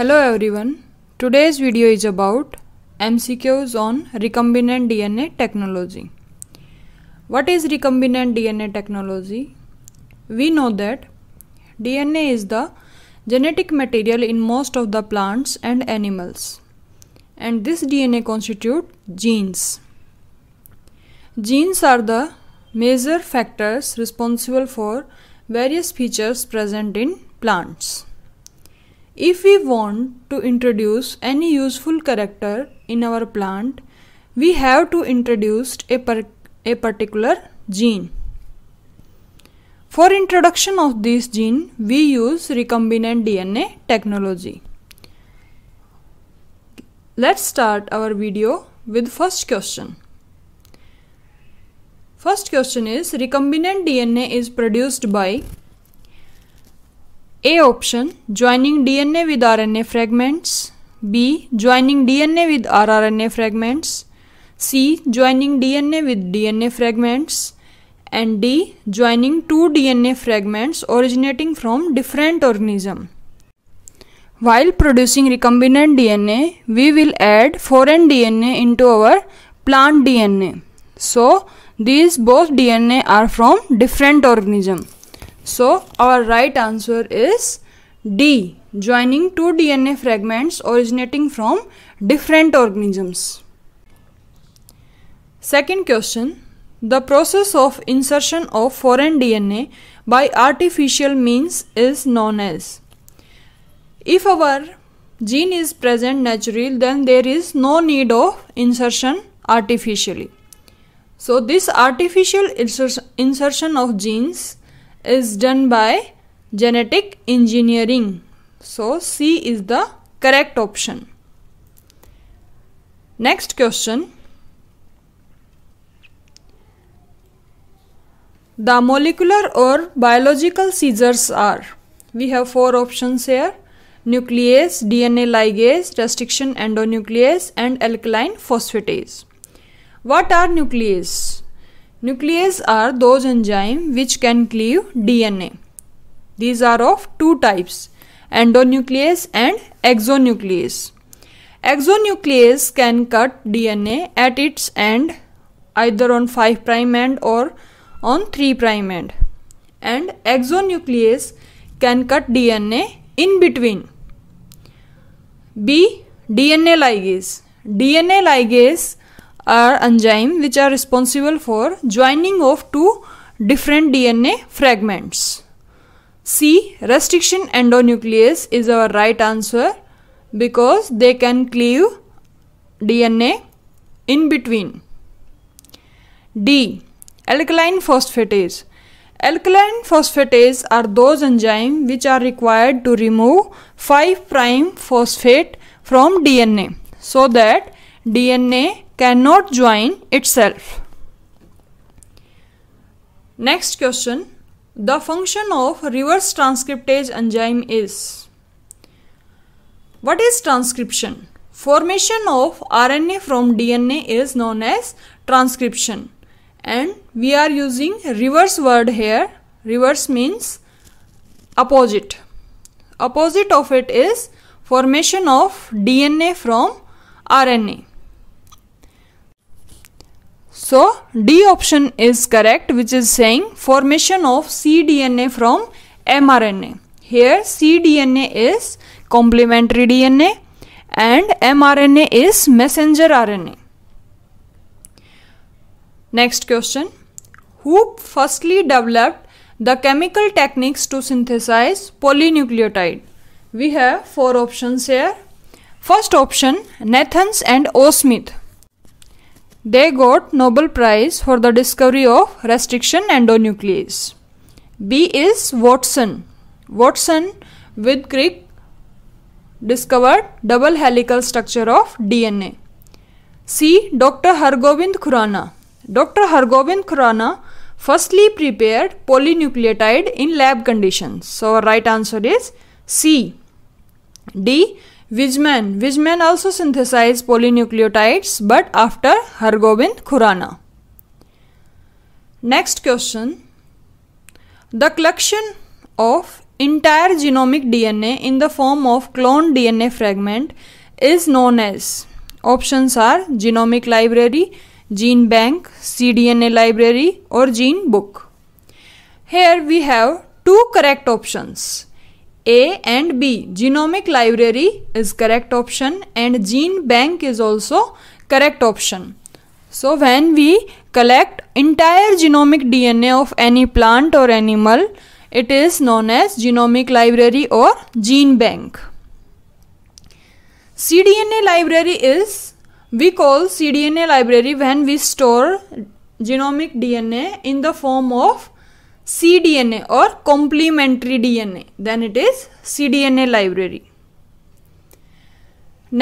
Hello everyone, today's video is about MCQs on recombinant DNA technology. What is recombinant DNA technology? We know that DNA is the genetic material in most of the plants and animals and this DNA constitute genes. Genes are the major factors responsible for various features present in plants. If we want to introduce any useful character in our plant, we have to introduce a, per, a particular gene. For introduction of this gene, we use recombinant DNA technology. Let's start our video with first question. First question is recombinant DNA is produced by a option joining DNA with RNA fragments, B joining DNA with rRNA fragments, C joining DNA with DNA fragments, and D joining two DNA fragments originating from different organism. While producing recombinant DNA, we will add foreign DNA into our plant DNA. So, these both DNA are from different organism. So our right answer is D. Joining two DNA fragments originating from different organisms. Second question. The process of insertion of foreign DNA by artificial means is known as. If our gene is present naturally then there is no need of insertion artificially. So this artificial insertion of genes is done by genetic engineering. So C is the correct option. Next question. The molecular or biological scissors are. We have four options here. Nuclease, DNA ligase, restriction endonuclease and alkaline phosphatase. What are nuclease? Nucleases are those enzymes which can cleave DNA. These are of two types endonuclease and exonuclease. Exonuclease can cut DNA at its end either on 5' end or on 3' end and exonuclease can cut DNA in between. B. DNA ligase. DNA ligase are enzyme which are responsible for joining of two different DNA fragments. C. Restriction endonuclease is our right answer because they can cleave DNA in between. D. Alkaline phosphatase. Alkaline phosphatase are those enzymes which are required to remove 5' phosphate from DNA so that DNA cannot join itself. Next question. The function of reverse transcriptase enzyme is What is transcription? Formation of RNA from DNA is known as transcription and we are using reverse word here. Reverse means opposite. Opposite of it is formation of DNA from RNA. So D option is correct which is saying formation of cDNA from mRNA. Here cDNA is complementary DNA and mRNA is messenger RNA. Next question. Who firstly developed the chemical techniques to synthesize polynucleotide? We have four options here. First option Nathans and O. Smith. They got Nobel Prize for the discovery of restriction endonuclease. B is Watson. Watson with Crick discovered double helical structure of DNA. C. Dr. Hargovind Khurana. Dr. Hargovind Khurana firstly prepared polynucleotide in lab conditions. So, our right answer is C. D. Wijman. Wijman also synthesized polynucleotides but after Hargobind Khurana. Next question. The collection of entire genomic DNA in the form of cloned DNA fragment is known as options are genomic library, gene bank, cDNA library or gene book. Here we have two correct options. A and B. Genomic library is correct option and gene bank is also correct option. So when we collect entire genomic DNA of any plant or animal, it is known as genomic library or gene bank. cDNA library is, we call cDNA library when we store genomic DNA in the form of cDNA or complementary DNA. Then it is cDNA library.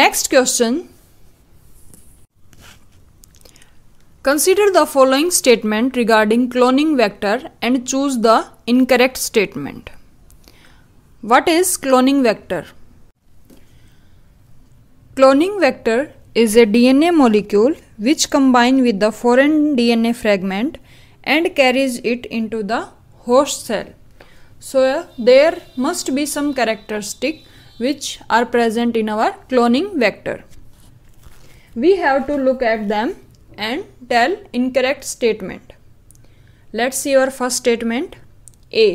Next question. Consider the following statement regarding cloning vector and choose the incorrect statement. What is cloning vector? Cloning vector is a DNA molecule which combines with the foreign DNA fragment and carries it into the host cell. So there must be some characteristic which are present in our cloning vector. We have to look at them and tell incorrect statement. Let's see our first statement. A.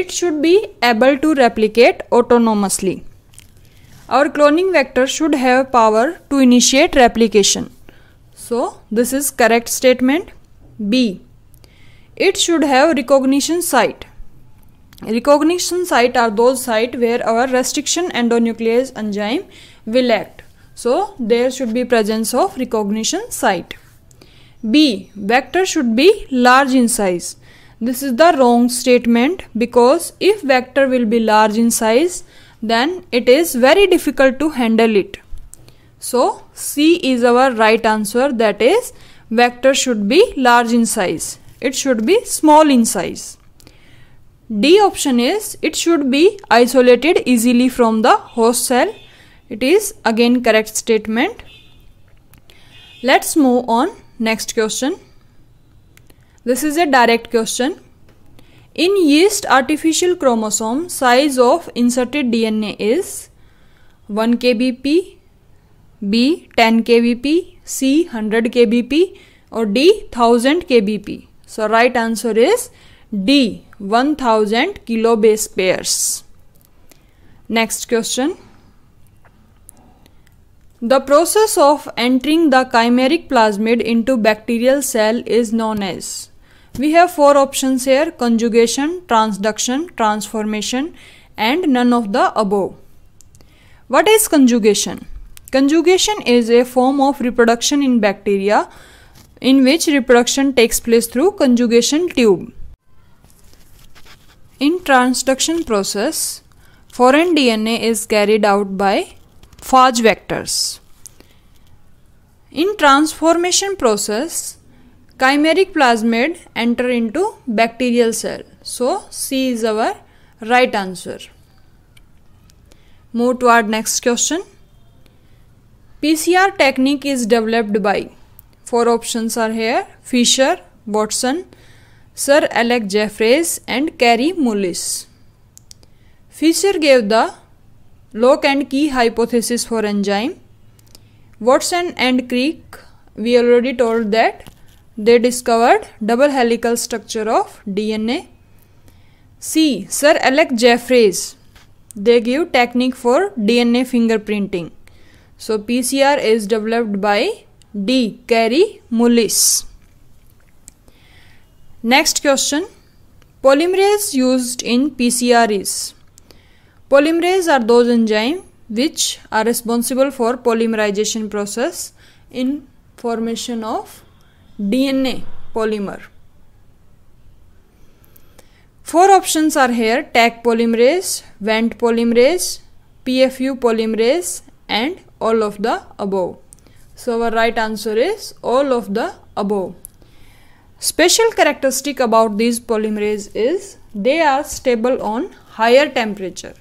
It should be able to replicate autonomously. Our cloning vector should have power to initiate replication. So this is correct statement. B. It should have recognition site. Recognition site are those site where our restriction endonuclease enzyme will act. So there should be presence of recognition site. B. Vector should be large in size. This is the wrong statement because if vector will be large in size then it is very difficult to handle it. So C is our right answer that is vector should be large in size it should be small in size. D option is it should be isolated easily from the host cell. It is again correct statement. Let's move on next question. This is a direct question. In yeast artificial chromosome size of inserted DNA is 1 kbp, B 10 kbp, C 100 kbp or D 1000 kbp. So right answer is D 1000 kilobase pairs. Next question. The process of entering the chimeric plasmid into bacterial cell is known as we have four options here conjugation, transduction, transformation and none of the above. What is conjugation? Conjugation is a form of reproduction in bacteria in which reproduction takes place through conjugation tube. In transduction process, foreign DNA is carried out by phage vectors. In transformation process, chimeric plasmid enter into bacterial cell. So C is our right answer. Move to our next question. PCR technique is developed by Four options are here Fisher, Watson, Sir Alec Jeffreys, and Carrie Mullis. Fisher gave the lock and key hypothesis for enzyme. Watson and Crick, we already told that they discovered double helical structure of DNA. C. Sir Alec Jeffreys, they give technique for DNA fingerprinting. So PCR is developed by D. Gary Mullis. Next question Polymerase used in PCR is Polymerase are those enzymes which are responsible for polymerization process in formation of DNA polymer. Four options are here TAC polymerase, Vent polymerase, PFU polymerase and all of the above. So our right answer is all of the above. Special characteristic about these polymerase is they are stable on higher temperature.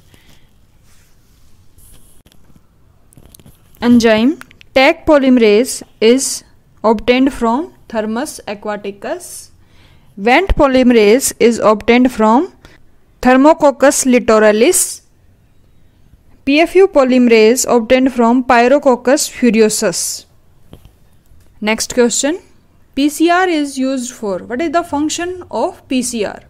Enzyme TAC polymerase is obtained from Thermus aquaticus. Vent polymerase is obtained from Thermococcus littoralis. PFU polymerase obtained from Pyrococcus furiosus. Next question PCR is used for what is the function of PCR?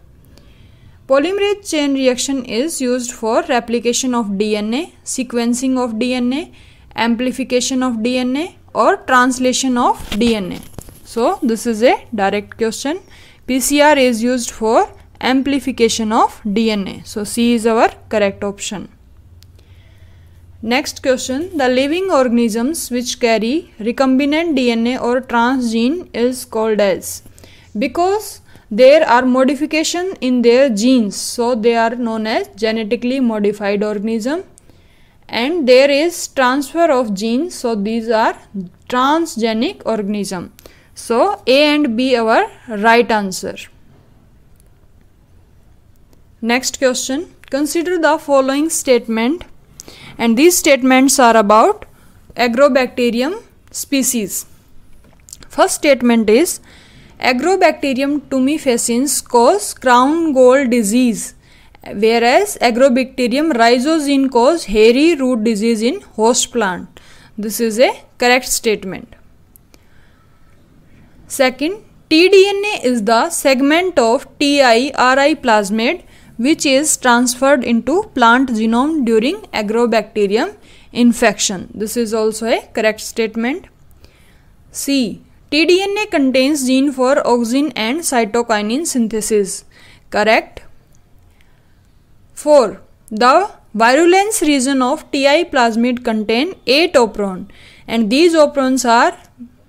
Polymerase chain reaction is used for replication of DNA, sequencing of DNA, amplification of DNA or translation of DNA. So this is a direct question. PCR is used for amplification of DNA. So C is our correct option. Next question The living organisms which carry recombinant DNA or transgene is called as because there are modification in their genes so they are known as genetically modified organism and there is transfer of genes so these are transgenic organism so a and b our right answer next question consider the following statement and these statements are about agrobacterium species. First statement is Agrobacterium tumefaciens cause crown gall disease whereas Agrobacterium rhizogene cause hairy root disease in host plant. This is a correct statement. Second, tDNA is the segment of Ti Ri plasmid which is transferred into plant genome during agrobacterium infection. This is also a correct statement. C. tDNA contains gene for auxin and cytokinin synthesis. Correct. 4. The virulence region of TI plasmid contain 8 operon and these operons are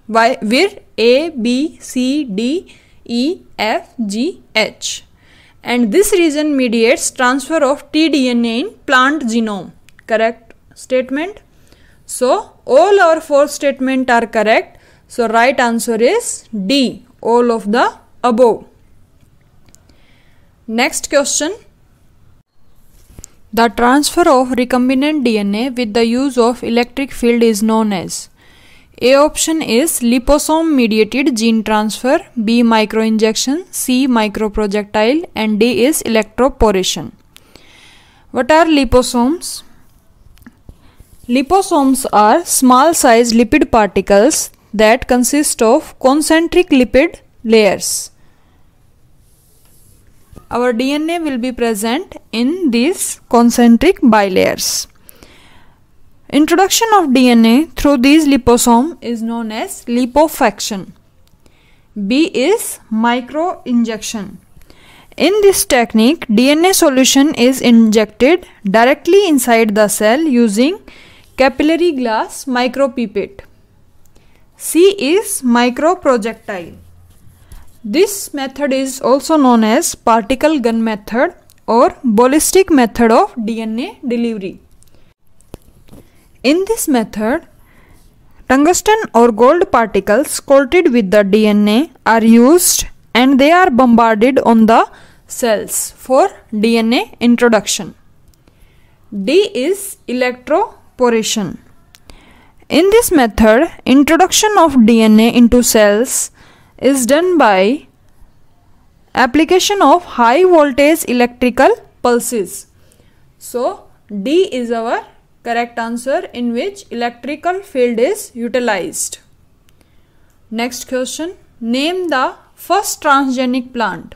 vir A, B, C, D, E, F, G, H and this region mediates transfer of tDNA in plant genome. Correct statement? So, all our four statements are correct. So, right answer is D, all of the above. Next question. The transfer of recombinant DNA with the use of electric field is known as a option is liposome mediated gene transfer, B microinjection, C microprojectile and D is electroporation. What are liposomes? Liposomes are small size lipid particles that consist of concentric lipid layers. Our DNA will be present in these concentric bilayers. Introduction of DNA through these liposome is known as lipofaction. B is microinjection. In this technique, DNA solution is injected directly inside the cell using capillary glass micropipette. C is microprojectile. This method is also known as particle gun method or ballistic method of DNA delivery. In this method, tungsten or gold particles coated with the DNA are used and they are bombarded on the cells for DNA introduction. D is electroporation. In this method, introduction of DNA into cells is done by application of high voltage electrical pulses. So, D is our correct answer in which electrical field is utilized. Next question. Name the first transgenic plant.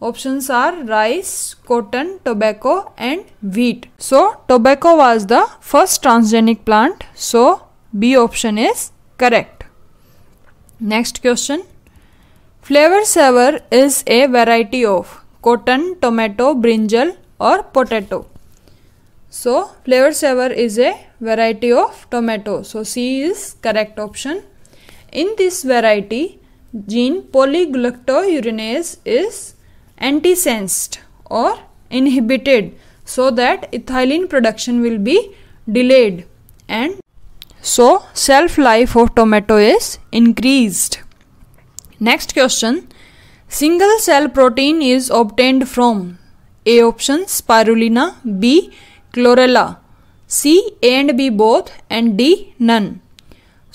Options are rice, cotton, tobacco and wheat. So, tobacco was the first transgenic plant. So, B option is correct. Next question. Flavor saver is a variety of cotton, tomato, brinjal or potato. So flavor saver is a variety of tomato. So C is correct option. In this variety, gene urinase is antisensed or inhibited so that ethylene production will be delayed and so shelf life of tomato is increased. Next question single cell protein is obtained from A option spirulina B chlorella. C A and B both and D none.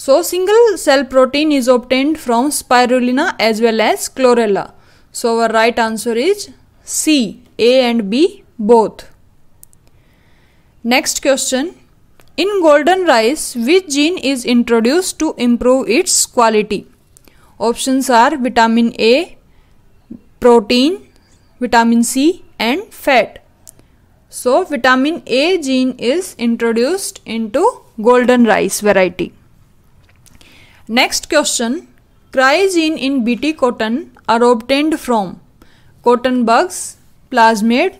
So single cell protein is obtained from spirulina as well as chlorella. So our right answer is C A and B both. Next question. In golden rice, which gene is introduced to improve its quality? Options are vitamin A, protein, vitamin C and fat. So vitamin A gene is introduced into golden rice variety. Next question, cryogene in Bt cotton are obtained from cotton bugs, plasmid,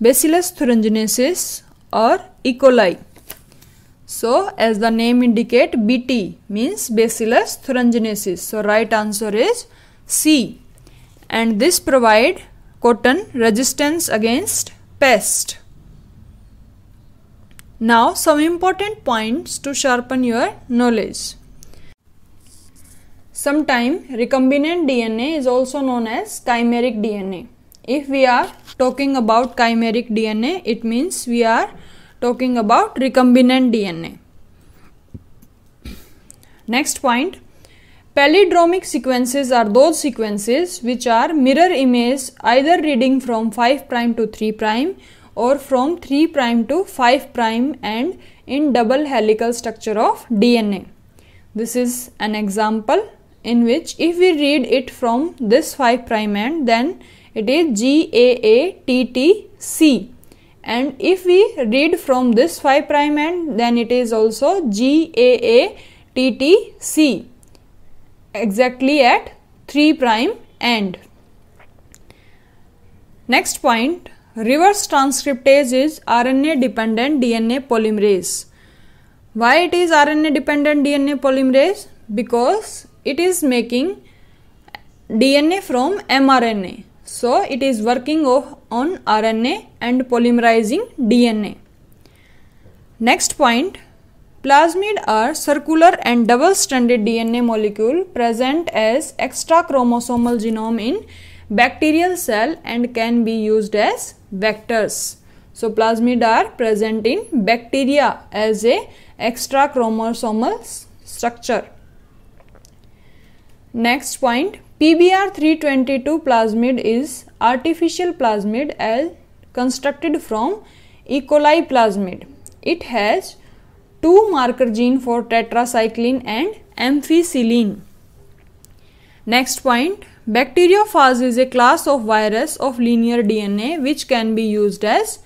bacillus thuringiensis or E. coli. So as the name indicate Bt means bacillus thuringiensis. So right answer is C and this provide cotton resistance against pest. Now some important points to sharpen your knowledge. Sometime recombinant DNA is also known as chimeric DNA. If we are talking about chimeric DNA, it means we are talking about recombinant DNA. Next point Palindromic sequences are those sequences which are mirror images either reading from 5' to 3' or from 3' to 5' and in double helical structure of DNA. This is an example in which if we read it from this 5' end then it is GAATTC and if we read from this 5' end then it is also GAATTC exactly at 3 prime end. Next point reverse transcriptase is RNA dependent DNA polymerase. Why it is RNA dependent DNA polymerase? Because it is making DNA from mRNA. So it is working on RNA and polymerizing DNA. Next point Plasmid are circular and double-stranded DNA molecule present as extra chromosomal genome in bacterial cell and can be used as vectors. So plasmid are present in bacteria as a extra chromosomal structure. Next point PBR322 plasmid is artificial plasmid as constructed from E. coli plasmid. It has two marker gene for tetracycline and ampicillin. Next point, bacteriophage is a class of virus of linear DNA which can be used as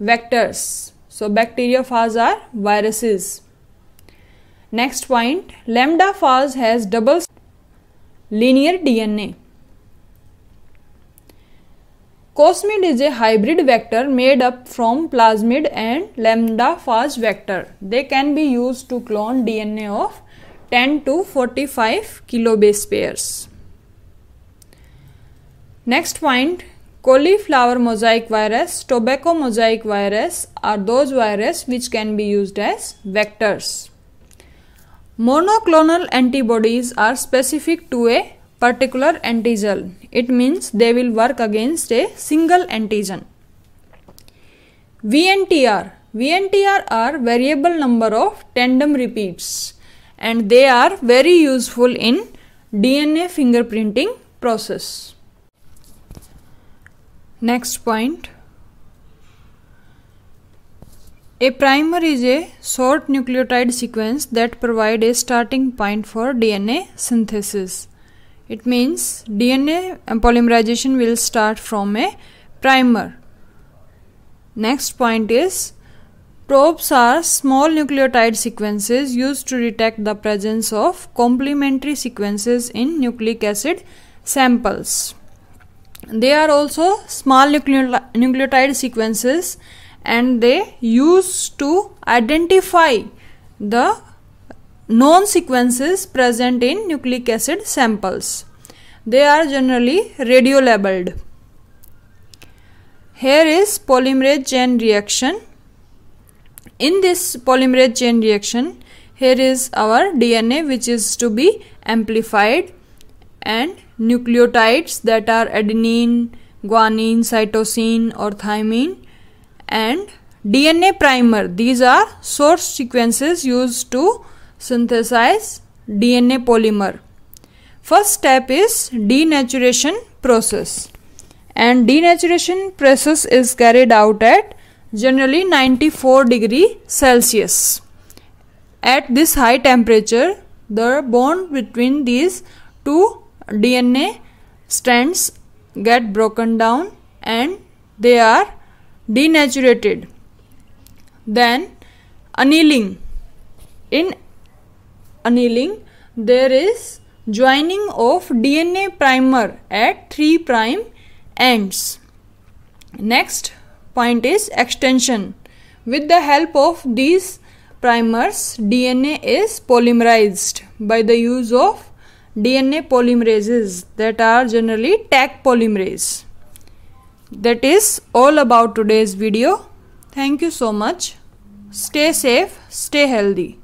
vectors. So bacteriophage are viruses. Next point, lambda phage has double linear DNA. Cosmid is a hybrid vector made up from plasmid and lambda phage vector. They can be used to clone DNA of 10 to 45 kilobase pairs. Next point cauliflower mosaic virus, tobacco mosaic virus are those viruses which can be used as vectors. Monoclonal antibodies are specific to a particular antigen. It means they will work against a single antigen. VNTR. VNTR are variable number of tandem repeats and they are very useful in DNA fingerprinting process. Next point. A primer is a short nucleotide sequence that provide a starting point for DNA synthesis. It means DNA polymerization will start from a primer. Next point is probes are small nucleotide sequences used to detect the presence of complementary sequences in nucleic acid samples. They are also small nucleotide sequences and they used to identify the known sequences present in nucleic acid samples. They are generally radiolabeled. Here is polymerase chain reaction. In this polymerase chain reaction, here is our DNA which is to be amplified and nucleotides that are adenine, guanine, cytosine or thymine and DNA primer. These are source sequences used to synthesize DNA polymer. First step is denaturation process and denaturation process is carried out at generally 94 degree Celsius. At this high temperature the bond between these two DNA strands get broken down and they are denaturated. Then annealing. In annealing, there is joining of DNA primer at 3 prime ends. Next point is extension. With the help of these primers, DNA is polymerized by the use of DNA polymerases that are generally tag polymerase. That is all about today's video. Thank you so much. Stay safe, stay healthy.